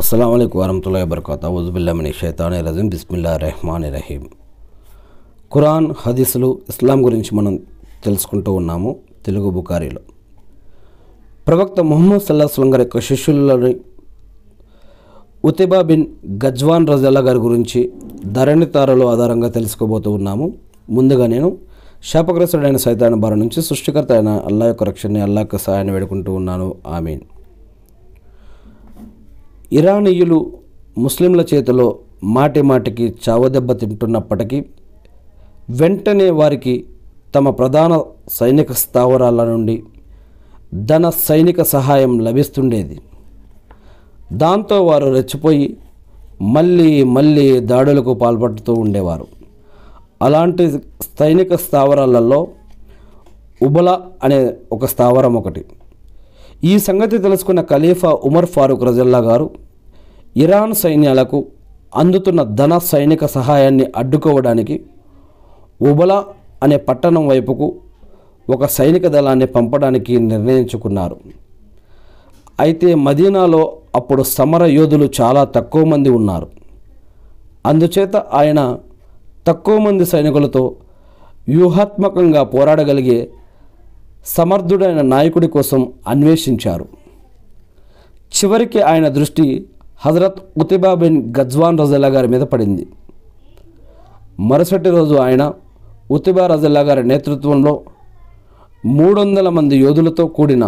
అస్సలం అయికు వరహతుల్లా వబర్కత ఉజుబుల్లామిని షైతాన్ రజీం బిస్మిల్లా రెహమాన్ రహీం ఖురాన్ హదీసులు ఇస్లాం గురించి మనం తెలుసుకుంటూ ఉన్నాము తెలుగు బుకారీలో ప్రవక్త ముహమ్మద్ సల్లాహస్లం గారి యొక్క శిష్యులని ఉతిబా బిన్ గజ్వాన్ రజల్లా గారి గురించి ధరణి తారలో ఆధారంగా తెలుసుకోబోతూ ఉన్నాము ముందుగా నేను శాపగ్రస్తుడైన సైతాన్ బారి నుంచి సృష్టికర్త అయిన అల్లా యొక్క రక్షణని అల్లా యొక్క సహాయాన్ని వేడుకుంటూ ఉన్నాను ఆమీన్ ఇరానీయులు ముస్లింల చేతిలో మాటి మాటికి చావదెబ్బ తింటున్నప్పటికీ వెంటనే వారికి తమ ప్రధాన సైనిక స్థావరాల నుండి ధన సైనిక సహాయం లభిస్తుండేది దాంతో వారు రెచ్చిపోయి మళ్ళీ మళ్ళీ దాడులకు పాల్పడుతూ ఉండేవారు అలాంటి సైనిక స్థావరాలలో ఉబల అనే ఒక స్థావరం ఒకటి ఈ సంగతి తెలుసుకున్న ఖలీఫా ఉమర్ ఫారూక్ రజల్లా గారు ఇరాన్ సైన్యాలకు అందుతున్న ధన సైనిక సహాయాన్ని అడ్డుకోవడానికి ఉబలా అనే పట్టణం వైపుకు ఒక సైనిక దళాన్ని పంపడానికి నిర్ణయించుకున్నారు అయితే మదీనాలో అప్పుడు సమర యోధులు చాలా తక్కువ మంది ఉన్నారు అందుచేత ఆయన తక్కువ మంది సైనికులతో వ్యూహాత్మకంగా పోరాడగలిగే సమర్థుడైన నాయకుడి కోసం అన్వేషించారు చివరికి ఆయన దృష్టి హజరత్ ఉతిబా బిన్ గజ్వాన్ రజల్లా గారి మీద పడింది మరుసటి రోజు ఆయన ఉతిబా రజల్లా గారి నేతృత్వంలో మూడు వందల మంది యోధులతో కూడిన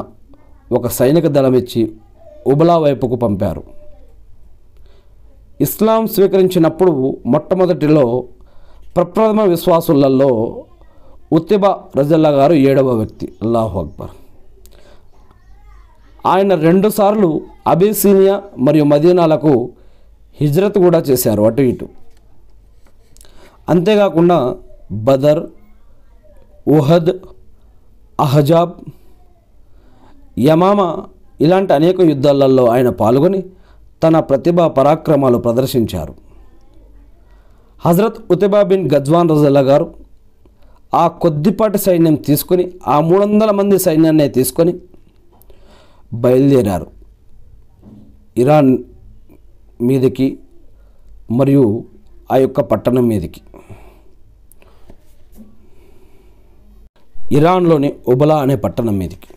ఒక సైనిక దళం ఇచ్చి ఉబలా వైపుకు పంపారు ఇస్లాం స్వీకరించినప్పుడు మొట్టమొదటిలో ప్రప్రథమ విశ్వాసులలో ఉత్తిబా రజల్లా గారు ఏడవ వ్యక్తి అల్లాహు అక్బర్ ఆయన రెండుసార్లు అబేసీనియా మరియు మదీనాలకు హిజ్రత్ కూడా చేశారు అటు ఇటు అంతేకాకుండా బదర్ ఉహద్ అహజాబ్ యమామ ఇలాంటి అనేక యుద్ధాలలో ఆయన పాల్గొని తన ప్రతిభా పరాక్రమాలు ప్రదర్శించారు హజరత్ ఉతబా బిన్ గజ్వాన్ రజల్లా గారు ఆ కొద్దిపాటి సైన్యం తీసుకొని ఆ మూడు వందల మంది సైన్యాన్ని తీసుకొని బయలుదేరారు ఇరాన్ మీదకి మరియు ఆ యొక్క పట్టణం మీదకి ఇరాన్లోని ఒబలా అనే పట్టణం మీదకి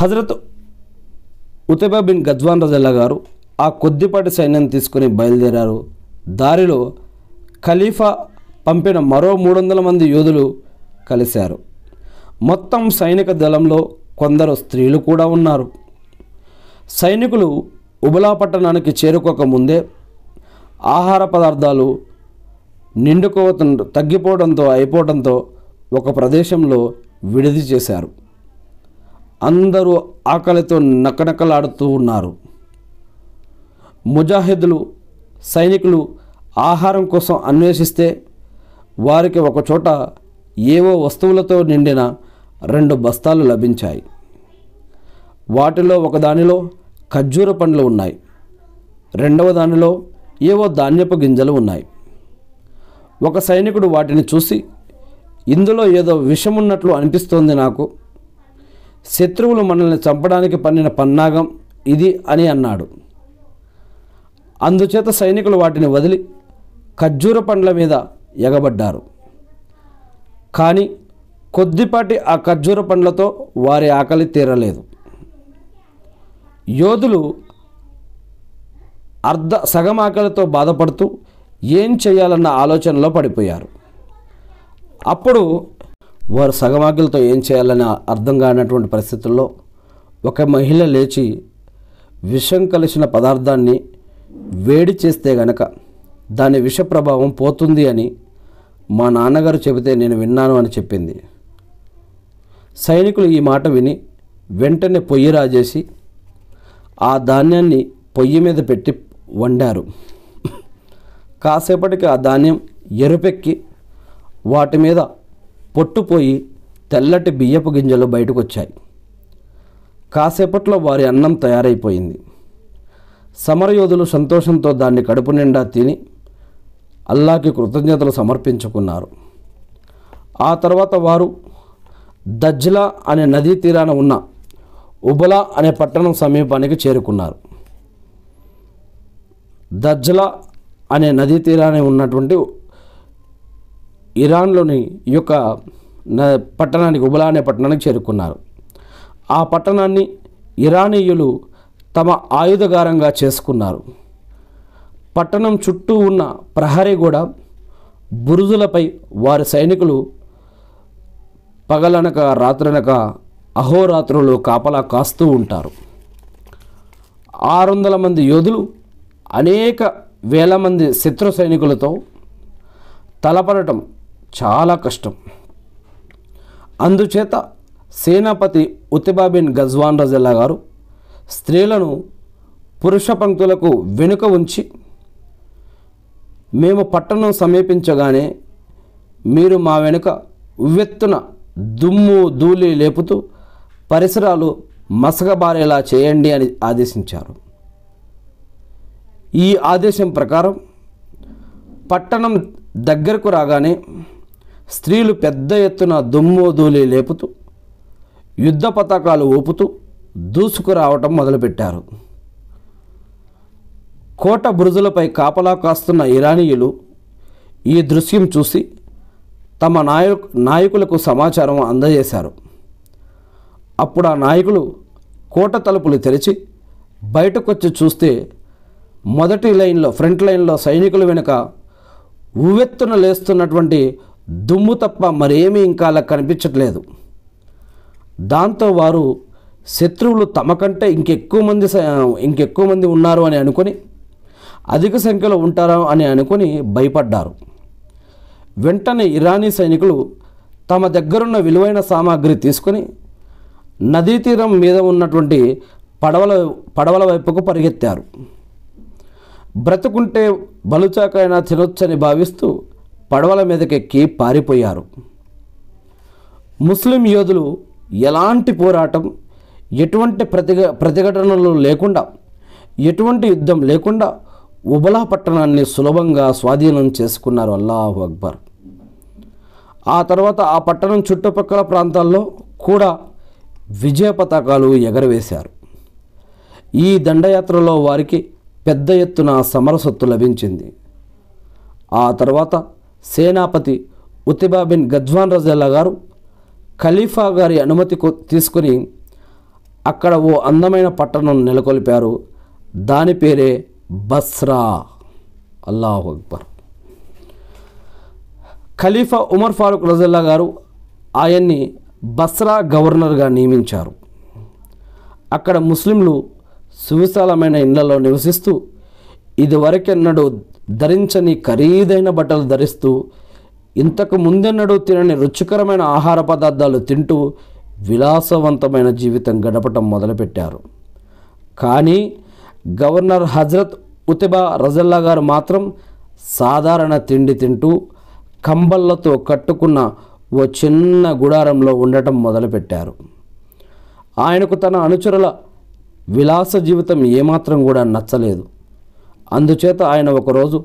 హజరత్ ఉతబా బిన్ గజ్వాన్ రజల్లా గారు ఆ కొద్దిపాటి సైన్యాన్ని తీసుకుని బయలుదేరారు దారిలో ఖలీఫా పంపిన మరో మూడు వందల మంది యోధులు కలిశారు మొత్తం సైనిక దళంలో కొందరు స్త్రీలు కూడా ఉన్నారు సైనికులు ఉబలా పట్టణానికి చేరుకోకముందే ఆహార పదార్థాలు నిండుకోవటం తగ్గిపోవడంతో అయిపోవడంతో ఒక ప్రదేశంలో విడిది చేశారు అందరూ ఆకలితో నకనకలాడుతూ ఉన్నారు ముజాహిద్లు సైనికులు ఆహారం కోసం అన్వేషిస్తే వారికి ఒకచోట ఏవో వస్తువులతో నిండిన రెండు బస్తాలు లభించాయి వాటిలో ఒకదానిలో ఖర్జూర పండ్లు ఉన్నాయి రెండవ దానిలో ఏవో ధాన్యపు గింజలు ఉన్నాయి ఒక సైనికుడు వాటిని చూసి ఇందులో ఏదో విషమున్నట్లు అనిపిస్తోంది నాకు శత్రువులు మనల్ని చంపడానికి పన్నిన పన్నాగం ఇది అని అన్నాడు అందుచేత సైనికులు వాటిని వదిలి ఖర్జూర పండ్ల మీద ఎగబడ్డారు కానీ కొద్దిపాటి ఆ ఖర్జూర పండ్లతో వారి ఆకలి తీరలేదు యోధులు అర్ధ సగం ఆకలితో బాధపడుతూ ఏం చేయాలన్న ఆలోచనలో పడిపోయారు అప్పుడు వారు సగమాకలతో ఏం చేయాలని అర్థం కానటువంటి పరిస్థితుల్లో ఒక మహిళ లేచి విషం కలిసిన పదార్థాన్ని వేడి చేస్తే గనక దాని విష ప్రభావం పోతుంది అని మా నాన్నగారు చెబితే నేను విన్నాను అని చెప్పింది సైనికులు ఈ మాట విని వెంటనే పొయ్యి రాజేసి ఆ ధాన్యాన్ని పొయ్యి మీద పెట్టి వండారు కాసేపటికి ఆ ధాన్యం ఎరుపెక్కి వాటి మీద పొట్టుపోయి తెల్లటి బియ్యపు గింజలు బయటకు వచ్చాయి కాసేపట్లో వారి అన్నం తయారైపోయింది సమరయోధులు సంతోషంతో దాన్ని కడుపు నిండా తిని అల్లాకి కృతజ్ఞతలు సమర్పించుకున్నారు ఆ తర్వాత వారు దజ్లా అనే నదీ తీరాన ఉన్న ఉబలా అనే పట్టణం సమీపానికి చేరుకున్నారు దజ్లా అనే నదీ తీరాన ఉన్నటువంటి ఇరాన్లోని యొక్క పట్టణానికి ఉబలా అనే పట్టణానికి చేరుకున్నారు ఆ పట్టణాన్ని ఇరానీయులు తమ ఆయుధగారంగా చేసుకున్నారు పట్టణం చుట్టూ ఉన్న ప్రహరీ కూడా బురుజులపై వారి సైనికులు పగలనక రాత్రనక అహోరాత్రులు కాపలా కాస్తూ ఉంటారు ఆరు వందల మంది యోధులు అనేక వేల మంది శత్రు సైనికులతో తలపడటం చాలా కష్టం అందుచేత సేనాపతి ఉతిబాబిన్ గజ్వాన్ రజల్లా గారు స్త్రీలను పురుష పంక్తులకు వెనుక ఉంచి మేము పట్టణం సమీపించగానే మీరు మా వెనుక ఉవ్వెత్తున దుమ్ము ధూళి లేపుతూ పరిసరాలు మసకబారేలా చేయండి అని ఆదేశించారు ఈ ఆదేశం ప్రకారం పట్టణం దగ్గరకు రాగానే స్త్రీలు పెద్ద ఎత్తున దుమ్ము ధూళి లేపుతూ యుద్ధ పతాకాలు ఊపుతూ దూసుకురావటం మొదలుపెట్టారు కోట బురుజులపై కాపలా కాస్తున్న ఇరానీయులు ఈ దృశ్యం చూసి తమ నాయ నాయకులకు సమాచారం అందజేశారు అప్పుడు ఆ నాయకులు కోట తలుపులు తెరిచి బయటకొచ్చి చూస్తే మొదటి లైన్లో ఫ్రంట్ లైన్లో సైనికుల వెనుక ఉవ్వెత్తున లేస్తున్నటువంటి దుమ్ము తప్ప మరేమీ ఇంకా అలా కనిపించట్లేదు దాంతో వారు శత్రువులు తమకంటే ఇంకెక్కువ మంది ఇంకెక్కువ మంది ఉన్నారు అని అనుకొని అధిక సంఖ్యలో ఉంటారు అని అనుకొని భయపడ్డారు వెంటనే ఇరానీ సైనికులు తమ దగ్గరున్న విలువైన సామాగ్రి తీసుకొని నదీ తీరం మీద ఉన్నటువంటి పడవల పడవల వైపుకు పరిగెత్తారు బ్రతుకుంటే బలుచాకైనా తినొచ్చని భావిస్తూ పడవల మీదకెక్కి పారిపోయారు ముస్లిం యోధులు ఎలాంటి పోరాటం ఎటువంటి ప్రతిఘ ప్రతిఘటనలు లేకుండా ఎటువంటి యుద్ధం లేకుండా ఉబలా పట్టణాన్ని సులభంగా స్వాధీనం చేసుకున్నారు అల్లాహు అక్బర్ ఆ తర్వాత ఆ పట్టణం చుట్టుపక్కల ప్రాంతాల్లో కూడా విజయ పతాకాలు ఎగరవేశారు ఈ దండయాత్రలో వారికి పెద్ద ఎత్తున సమరసత్తు లభించింది ఆ తర్వాత సేనాపతి ఉతిబా బిన్ గజ్వాన్ రజల్లా గారు ఖలీఫా గారి అనుమతి తీసుకుని అక్కడ ఓ అందమైన పట్టణం నెలకొల్పారు దాని పేరే బస్రా అల్లాహు అక్బర్ ఖలీఫా ఉమర్ ఫారూక్ రజల్లా గారు ఆయన్ని బస్రా గవర్నర్గా నియమించారు అక్కడ ముస్లింలు సువిశాలమైన ఇళ్లలో నివసిస్తూ ఇదివరకెన్నడూ ధరించని ఖరీదైన బట్టలు ధరిస్తూ ఇంతకు ముందెన్నడూ తినని రుచికరమైన ఆహార పదార్థాలు తింటూ విలాసవంతమైన జీవితం గడపటం మొదలుపెట్టారు కానీ గవర్నర్ హజరత్ ఉతిబా రజల్లా గారు మాత్రం సాధారణ తిండి తింటూ కంబళ్ళతో కట్టుకున్న ఓ చిన్న గుడారంలో ఉండటం మొదలుపెట్టారు ఆయనకు తన అనుచరుల విలాస జీవితం ఏమాత్రం కూడా నచ్చలేదు అందుచేత ఆయన ఒకరోజు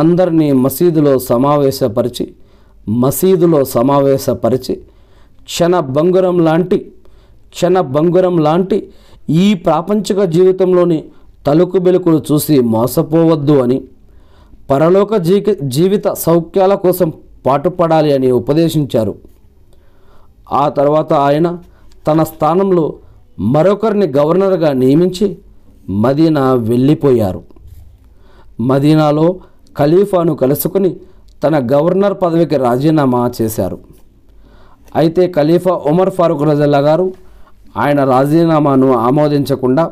అందరినీ మసీదులో సమావేశపరిచి మసీదులో సమావేశపరిచి క్షణ బంగురం లాంటి క్షణ బంగురం లాంటి ఈ ప్రాపంచిక జీవితంలోని తలుకు బెలుకులు చూసి మోసపోవద్దు అని పరలోక జీవిత సౌఖ్యాల కోసం పాటుపడాలి అని ఉపదేశించారు ఆ తర్వాత ఆయన తన స్థానంలో మరొకరిని గవర్నర్గా నియమించి మదీనా వెళ్ళిపోయారు మదీనాలో ఖలీఫాను కలుసుకుని తన గవర్నర్ పదవికి రాజీనామా చేశారు అయితే ఖలీఫా ఉమర్ ఫారూక్ రజల్లా గారు ఆయన రాజీనామాను ఆమోదించకుండా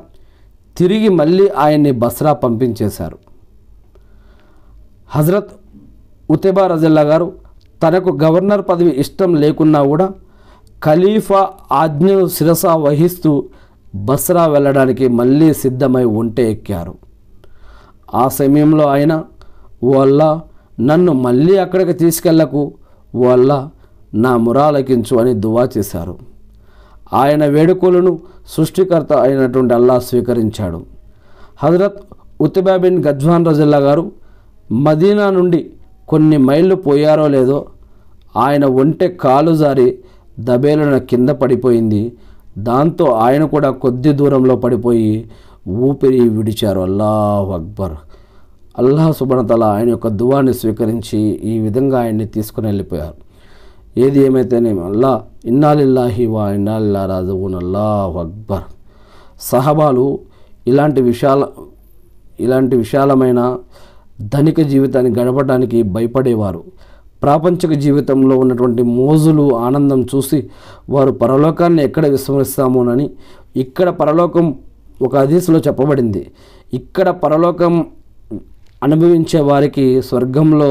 తిరిగి మళ్ళీ ఆయన్ని బస్రా పంపించేశారు హజరత్ ఉతేబా రజల్లా గారు తనకు గవర్నర్ పదవి ఇష్టం లేకున్నా కూడా ఖలీఫా ఆజ్ఞను శిరస వహిస్తూ బస్రా వెళ్ళడానికి మళ్ళీ సిద్ధమై ఉంటే ఎక్కారు ఆ సమయంలో ఆయన వాళ్ళ నన్ను మళ్ళీ అక్కడికి తీసుకెళ్లకు వాళ్ళ నా మురాలకించు అని దువా చేశారు ఆయన వేడుకలను సృష్టికర్త అయినటువంటి అల్లా స్వీకరించాడు హజరత్ ఉతిబా బిన్ గజ్వాన్ రజిల్లా గారు మదీనా నుండి కొన్ని మైళ్ళు పోయారో లేదో ఆయన ఒంటె కాలు జారి దబేలున కింద పడిపోయింది దాంతో ఆయన కూడా కొద్ది దూరంలో పడిపోయి ఊపిరి విడిచారు అల్లాహ్ అక్బర్ అల్లాహ్ సుబనతల ఆయన యొక్క దువాన్ని స్వీకరించి ఈ విధంగా ఆయన్ని తీసుకుని వెళ్ళిపోయారు ఏది ఏమైతేనేమి అల్లా ఇన్నాలిల్లాహి వా ఇన్నాలిల్లా రాజవున్ అల్లాహ్ అక్బర్ సహబాలు ఇలాంటి విశాల ఇలాంటి విశాలమైన ధనిక జీవితాన్ని గడపడానికి భయపడేవారు ప్రాపంచిక జీవితంలో ఉన్నటువంటి మోజులు ఆనందం చూసి వారు పరలోకాన్ని ఎక్కడ విస్మరిస్తామోనని ఇక్కడ పరలోకం ఒక అదీసులో చెప్పబడింది ఇక్కడ పరలోకం అనుభవించే వారికి స్వర్గంలో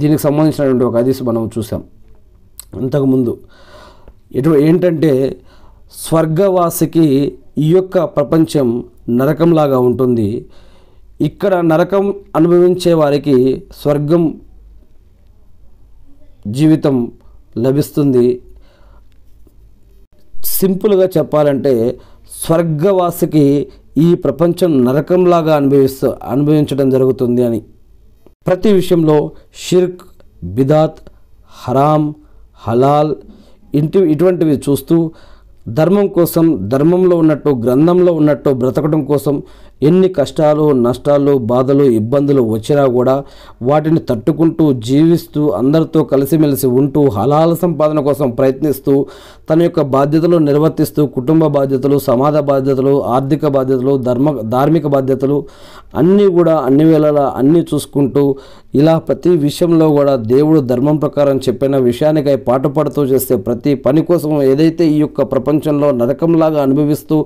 దీనికి సంబంధించినటువంటి ఒక అదీసు మనం చూసాం అంతకుముందు ఎటు ఏంటంటే స్వర్గవాసికి ఈ యొక్క ప్రపంచం నరకంలాగా ఉంటుంది ఇక్కడ నరకం అనుభవించే వారికి స్వర్గం జీవితం లభిస్తుంది సింపుల్గా చెప్పాలంటే స్వర్గవాసికి ఈ ప్రపంచం నరకంలాగా అనుభవిస్తూ అనుభవించడం జరుగుతుంది అని ప్రతి విషయంలో షిర్క్ బిదాత్ హరాం హలాల్ ఇంటి ఇటువంటివి చూస్తూ ధర్మం కోసం ధర్మంలో ఉన్నట్టు గ్రంథంలో ఉన్నట్టు బ్రతకడం కోసం ఎన్ని కష్టాలు నష్టాలు బాధలు ఇబ్బందులు వచ్చినా కూడా వాటిని తట్టుకుంటూ జీవిస్తూ అందరితో కలిసిమెలిసి ఉంటూ హలాల సంపాదన కోసం ప్రయత్నిస్తూ తన యొక్క బాధ్యతలు నిర్వర్తిస్తూ కుటుంబ బాధ్యతలు సమాజ బాధ్యతలు ఆర్థిక బాధ్యతలు ధర్మ ధార్మిక బాధ్యతలు అన్నీ కూడా అన్ని వేళలా అన్నీ చూసుకుంటూ ఇలా ప్రతి విషయంలో కూడా దేవుడు ధర్మం ప్రకారం చెప్పిన విషయానికై పాటుపడుతూ చేస్తే ప్రతి పని కోసం ఏదైతే ఈ యొక్క ప్రపంచంలో నరకంలాగా అనుభవిస్తూ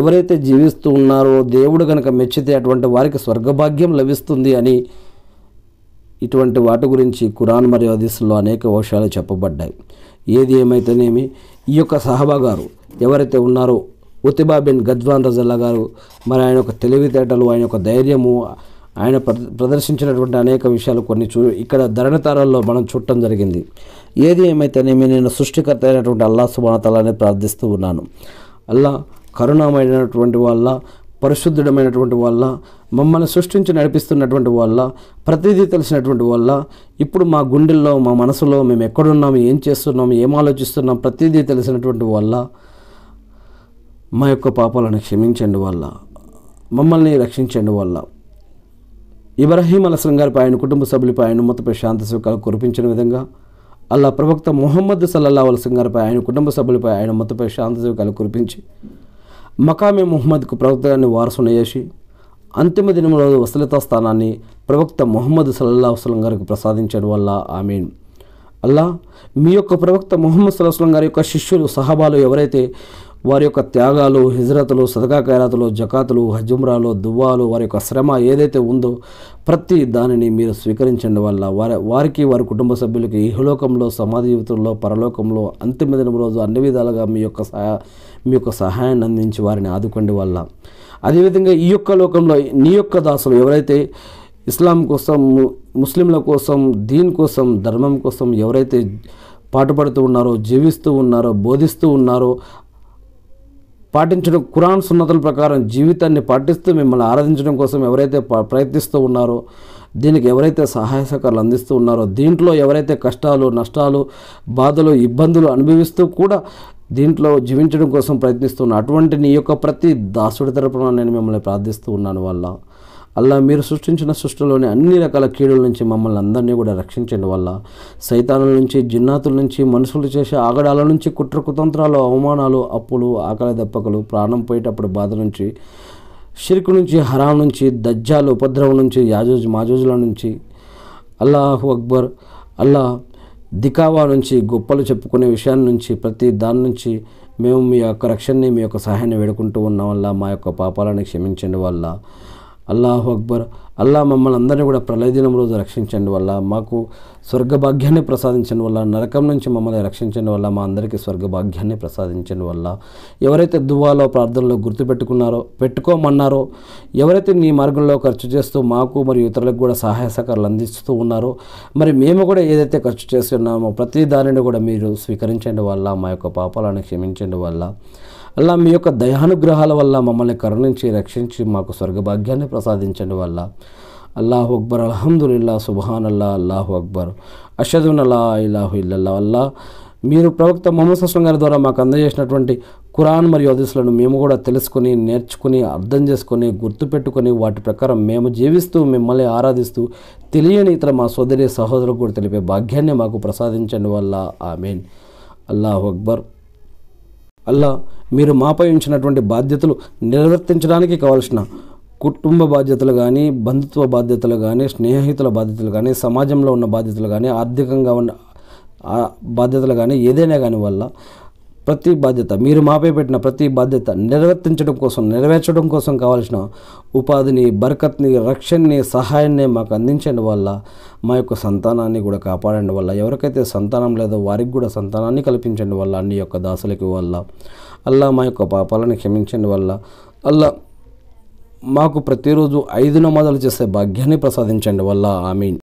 ఎవరైతే జీవిస్తూ ఉన్నారో దేవుడు కనుక మెచ్చితే అటువంటి వారికి స్వర్గభాగ్యం లభిస్తుంది అని ఇటువంటి వాటి గురించి కురాన్ మరియు హదీసుల్లో అనేక అంశాలు చెప్పబడ్డాయి ఏది ఏమైతేనేమి ఈ యొక్క సహబా గారు ఎవరైతే ఉన్నారో ఉతిబా బిన్ గద్వాన్ రజల్లా గారు మరి ఆయన యొక్క తెలివితేటలు ఆయన యొక్క ధైర్యము ఆయన ప్రదర్శించినటువంటి అనేక విషయాలు కొన్ని చూ ఇక్కడ ధరణతారాల్లో మనం చూడటం జరిగింది ఏది ఏమైతేనేమి నేను సృష్టికర్త అయినటువంటి అల్లా సుబానతలానే ప్రార్థిస్తూ ఉన్నాను అల్లా కరుణమైనటువంటి వాళ్ళ పరిశుద్ధుడమైనటువంటి వల్ల మమ్మల్ని సృష్టించి నడిపిస్తున్నటువంటి వల్ల ప్రతిదీ తెలిసినటువంటి వల్ల ఇప్పుడు మా గుండెల్లో మా మనసులో మేము ఎక్కడున్నాం ఏం చేస్తున్నాం ఏం ఆలోచిస్తున్నాం ప్రతిదీ తెలిసినటువంటి వల్ల మా యొక్క పాపాలను క్షమించండి వల్ల మమ్మల్ని రక్షించండి వల్ల ఇబ్రహీం అలస్లం గారిపై ఆయన కుటుంబ సభ్యులపై ఆయన మొత్తపై శాంత సుఖాలు కురిపించిన విధంగా అల్లా ప్రవక్త మొహమ్మద్ సల్లల్లా అలస్లం గారిపై ఆయన కుటుంబ సభ్యులపై ఆయన మొత్తపై శాంత సుఖాలు కురిపించి మకామే ముహమ్మద్కు ప్రవక్తగాన్ని వారసును చేసి అంతిమ దినంలో వసలితా స్థానాన్ని ప్రవక్త మొహమ్మద్ సల్లా వసలం గారికి ప్రసాదించడం వల్ల ఆమెన్ అల్లా మీ యొక్క ప్రవక్త మొహమ్మద్ సల్లాహం గారి యొక్క శిష్యులు సహబాలు ఎవరైతే వారి యొక్క త్యాగాలు హిజ్రతులు సదకా ఖైరాతలు జకాతులు హజుమ్రాలు దువ్వాలు వారి యొక్క శ్రమ ఏదైతే ఉందో ప్రతి దానిని మీరు స్వీకరించండి వల్ల వారి వారికి వారి కుటుంబ సభ్యులకి ఇహలోకంలో సమాధి జీవితంలో పరలోకంలో అంతిమ దినం రోజు అన్ని విధాలుగా మీ యొక్క సహాయ మీ యొక్క సహాయాన్ని అందించి వారిని ఆదుకోండి వల్ల అదేవిధంగా ఈ యొక్క లోకంలో నీ యొక్క దాసులు ఎవరైతే ఇస్లాం కోసం ముస్లింల కోసం దీని కోసం ధర్మం కోసం ఎవరైతే పాటుపడుతూ ఉన్నారో జీవిస్తూ ఉన్నారో బోధిస్తూ ఉన్నారో పాటించడం కురాన్ సున్నతల ప్రకారం జీవితాన్ని పాటిస్తూ మిమ్మల్ని ఆరాధించడం కోసం ఎవరైతే ప్రయత్నిస్తూ ఉన్నారో దీనికి ఎవరైతే సహాయ సహకారాలు అందిస్తూ ఉన్నారో దీంట్లో ఎవరైతే కష్టాలు నష్టాలు బాధలు ఇబ్బందులు అనుభవిస్తూ కూడా దీంట్లో జీవించడం కోసం ప్రయత్నిస్తున్న అటువంటి నీ యొక్క ప్రతి దాసుడి తరపున నేను మిమ్మల్ని ప్రార్థిస్తూ ఉన్నాను వల్ల అలా మీరు సృష్టించిన సృష్టిలోని అన్ని రకాల కీడుల నుంచి మమ్మల్ని అందరినీ కూడా రక్షించండి వల్ల సైతానుల నుంచి జిన్నాతుల నుంచి మనుషులు చేసే ఆగడాల నుంచి కుట్ర కుతంత్రాలు అవమానాలు అప్పులు ఆకలి దెప్పకలు ప్రాణం పోయేటప్పుడు బాధ నుంచి షిరుకు నుంచి హరాం నుంచి దజ్జాలు ఉపద్రవం నుంచి యాజోజ్ మాజోజుల నుంచి అల్లాహు అక్బర్ అల్లా దికావా నుంచి గొప్పలు చెప్పుకునే విషయాన్ని నుంచి ప్రతి దాని నుంచి మేము మీ యొక్క రక్షణని మీ యొక్క సహాయాన్ని వేడుకుంటూ ఉన్న వల్ల మా యొక్క పాపాలను క్షమించండి వల్ల అల్లాహు అక్బర్ అల్లా మమ్మల్ని అందరినీ కూడా ప్రళయదినం రోజు రక్షించండి వల్ల మాకు స్వర్గభాగ్యాన్ని ప్రసాదించండి వల్ల నరకం నుంచి మమ్మల్ని రక్షించండి వల్ల మా అందరికీ స్వర్గభాగ్యాన్ని ప్రసాదించండి వల్ల ఎవరైతే దువ్వాలో ప్రార్థనలో గుర్తుపెట్టుకున్నారో పెట్టుకోమన్నారో ఎవరైతే నీ మార్గంలో ఖర్చు చేస్తూ మాకు మరియు ఇతరులకు కూడా సహాయ సహకారాలు అందిస్తూ ఉన్నారో మరి మేము కూడా ఏదైతే ఖర్చు చేస్తున్నామో ప్రతి దానిని కూడా మీరు స్వీకరించండి వల్ల మా యొక్క పాపాలను క్షమించండి వల్ల అలా మీ యొక్క దయానుగ్రహాల వల్ల మమ్మల్ని కరుణించి రక్షించి మాకు స్వర్గభాగ్యాన్ని ప్రసాదించండి వల్ల అల్లాహు అక్బర్ అల్హమ్దుల్లా సుబాన్ అల్లా అల్లాహు అక్బర్ అషదున్ అల్లా ఇల్లాహు ఇల్లల్లా అల్లా మీరు ప్రవక్త మొహమ్మద్ సస్లం గారి ద్వారా మాకు అందజేసినటువంటి కురాన్ మరియు అదీసులను మేము కూడా తెలుసుకుని నేర్చుకుని అర్థం చేసుకొని గుర్తుపెట్టుకొని వాటి ప్రకారం మేము జీవిస్తూ మిమ్మల్ని ఆరాధిస్తూ తెలియని ఇతర మా సోదరి సహోదరులకు కూడా తెలిపే భాగ్యాన్ని మాకు ప్రసాదించండి వల్ల ఆమెన్ అల్లాహు అక్బర్ అల్లా మీరు మాపై ఉంచినటువంటి బాధ్యతలు నిర్వర్తించడానికి కావలసిన కుటుంబ బాధ్యతలు కానీ బంధుత్వ బాధ్యతలు కానీ స్నేహితుల బాధ్యతలు కానీ సమాజంలో ఉన్న బాధ్యతలు కానీ ఆర్థికంగా ఉన్న బాధ్యతలు కానీ ఏదైనా కానీ వల్ల ప్రతి బాధ్యత మీరు మాపై పెట్టిన ప్రతి బాధ్యత నిర్వర్తించడం కోసం నెరవేర్చడం కోసం కావాల్సిన ఉపాధిని బరకత్ని రక్షణని సహాయాన్ని మాకు అందించండి వల్ల మా యొక్క సంతానాన్ని కూడా కాపాడండి వల్ల ఎవరికైతే సంతానం లేదో వారికి కూడా సంతానాన్ని కల్పించండి వల్ల అన్ని యొక్క దాసులకి వల్ల అల్లా మా యొక్క పాపాలను క్షమించండి వల్ల అల్లా మాకు ప్రతిరోజు ఐదు నమాజాలు చేసే భాగ్యాన్ని ప్రసాదించండి వల్ల ఆమీన్